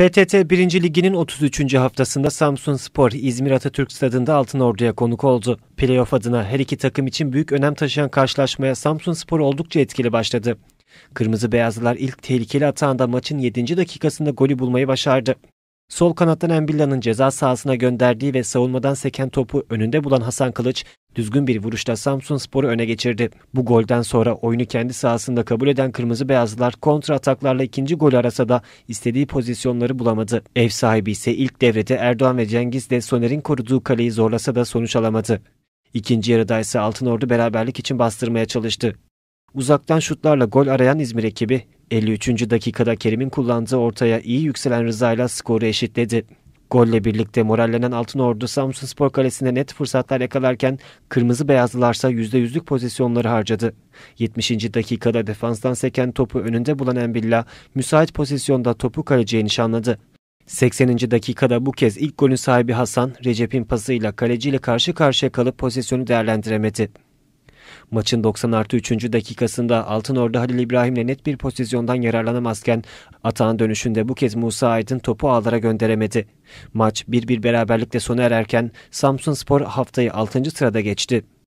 PTT 1. Ligi'nin 33. haftasında Samsun Spor İzmir Atatürk Stadı'nda Altın Ordu'ya konuk oldu. Playoff adına her iki takım için büyük önem taşıyan karşılaşmaya Samsun Spor oldukça etkili başladı. Kırmızı Beyazlılar ilk tehlikeli atağında maçın 7. dakikasında golü bulmayı başardı. Sol kanattan Embilla'nın ceza sahasına gönderdiği ve savunmadan seken topu önünde bulan Hasan Kılıç düzgün bir vuruşla Samsun Spor'u öne geçirdi. Bu golden sonra oyunu kendi sahasında kabul eden Kırmızı Beyazlılar kontra ataklarla ikinci gol arasa da istediği pozisyonları bulamadı. Ev sahibi ise ilk devrede Erdoğan ve Cengiz de Soner'in koruduğu kaleyi zorlasa da sonuç alamadı. İkinci yarıda ise Altınordu beraberlik için bastırmaya çalıştı. Uzaktan şutlarla gol arayan İzmir ekibi 53. dakikada Kerim'in kullandığı ortaya iyi yükselen Rıza Rıza'yla skoru eşitledi. Golle birlikte morallenen Altınordu Samsun Spor Kalesi'ne net fırsatlar yakalarken kırmızı beyazlılarsa %100'lük pozisyonları harcadı. 70. dakikada defanstan seken topu önünde bulan Embilla müsait pozisyonda topu kaleciye nişanladı. 80. dakikada bu kez ilk golün sahibi Hasan, Recep'in pasıyla kaleciyle karşı karşıya kalıp pozisyonu değerlendiremedi. Maçın 90 artı 3. dakikasında Altın Ordu Halil İbrahim'le net bir pozisyondan yararlanamazken Atağan dönüşünde bu kez Musa Aydın topu ağlara gönderemedi. Maç 1-1 beraberlikle sona ererken Samsun Spor haftayı 6. sırada geçti.